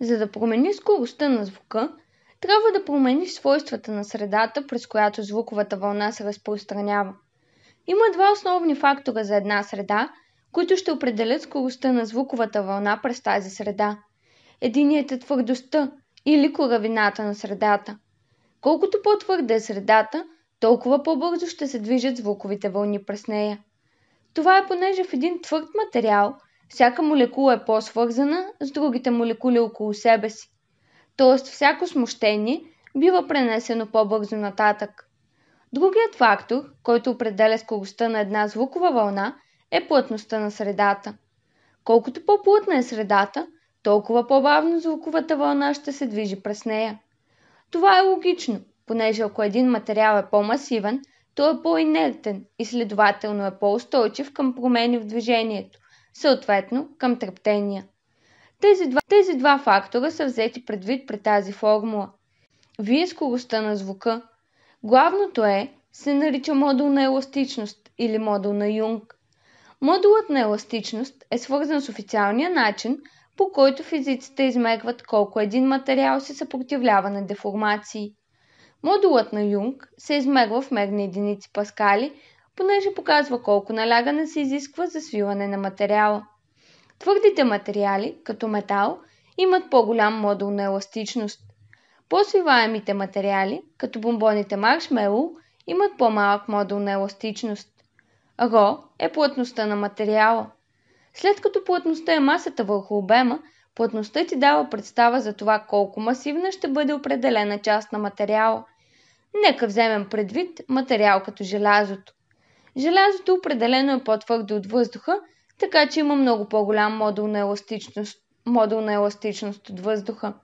За да промени скоростта на звука, трябва да промени свойствата на средата, през която звуковата вълна се разпространява. Има два основни фактора за една среда, които ще определят скоростта на звуковата вълна през тази среда. Единият е твърдостта или коравината на средата. Колкото по-твърда е средата, толкова по-бързо ще се движат звуковите вълни през нея. Това е понеже в един твърд материал – всяка молекула е по-свързана с другите молекули около себе си, т.е. всяко смущение бива пренесено по-бързо нататък. Другият фактор, който определя скоростта на една звукова вълна, е плътността на средата. Колкото по-плътна е средата, толкова по-бавно звуковата вълна ще се движи през нея. Това е логично, понеже ако един материал е по-масивен, той е по-инертен и следователно е по-устойчив към промени в движението, съответно към трептения. Тези два, тези два фактора са взети предвид при тази формула. Вие скоростта на звука. Главното е, се нарича модул на еластичност или модул на Юнг. Модулът на еластичност е свързан с официалния начин, по който физиците измерват колко един материал се съпротивлява на деформации. Модулът на Юнг се измерва в мерни единици паскали, понеже показва колко налягане се изисква за свиване на материала. Твърдите материали, като метал, имат по-голям модул на еластичност. По-свиваемите материали, като бомбоните маршмело, имат по-малък модул на еластичност. Ро е плътността на материала. След като плътността е масата върху обема, плътността ти дава представа за това колко масивна ще бъде определена част на материала. Нека вземем предвид материал като желязото. Желязото определено е по-твърдо от въздуха, така че има много по-голям модул на еластичност, модул на еластичност от въздуха.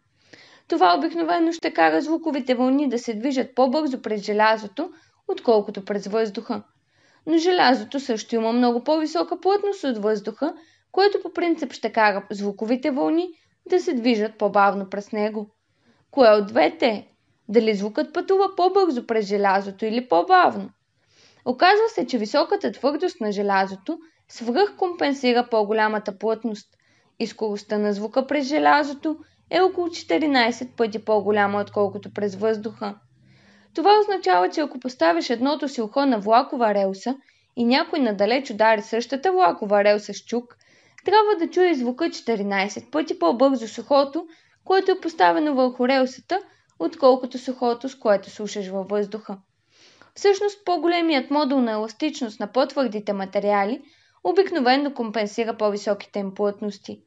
Това обикновено ще кара звуковите вълни да се движат по-бързо през желязото, отколкото през въздуха. Но желязото също има много по-висока плътност от въздуха, което по принцип ще кара звуковите вълни да се движат по-бавно през него. Кое от двете е? Дали звукът пътува по-бързо през желязото или по-бавно? Оказва се, че високата твърдост на желязото свръхкомпенсира по-голямата плътност и скоростта на звука през желязото е около 14 пъти по-голяма, отколкото през въздуха. Това означава, че ако поставиш едното си ухо на влакова релса и някой надалеч удари същата влакова релса с чук, трябва да чуе звука 14 пъти по-бързо с ухото, което е поставено върху релсата, отколкото с ухото, с което слушаш във въздуха. Всъщност по-големият модул на еластичност на по-твърдите материали обикновено компенсира по-високите им плътности.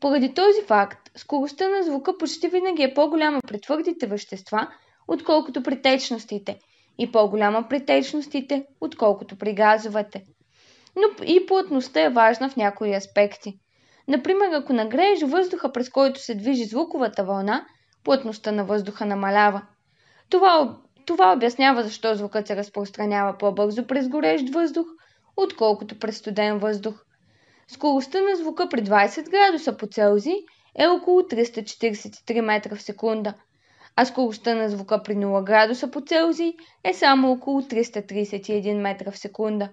Поради този факт, скоростта на звука почти винаги е по-голяма при твърдите вещества, отколкото при течностите, и по-голяма при течностите, отколкото при газовете. Но и плътността е важна в някои аспекти. Например, ако нагрееш въздуха, през който се движи звуковата вълна, плътността на въздуха намалява. Това това обяснява защо звукът се разпространява по-бързо през горещ въздух, отколкото през студен въздух. Скоростта на звука при 20 градуса по Целзий е около 343 метра в секунда, а скоростта на звука при 0 градуса по Целзий е само около 331 метра в секунда.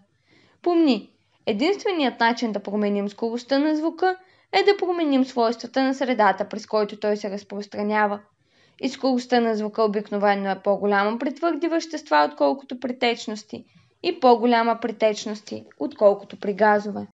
Помни, единственият начин да променим скоростта на звука е да променим свойствата на средата, през който той се разпространява – и скоростта на звука обикновено е по-голяма при твърди вещества, отколкото при течности и по-голяма при течности, отколкото при газове.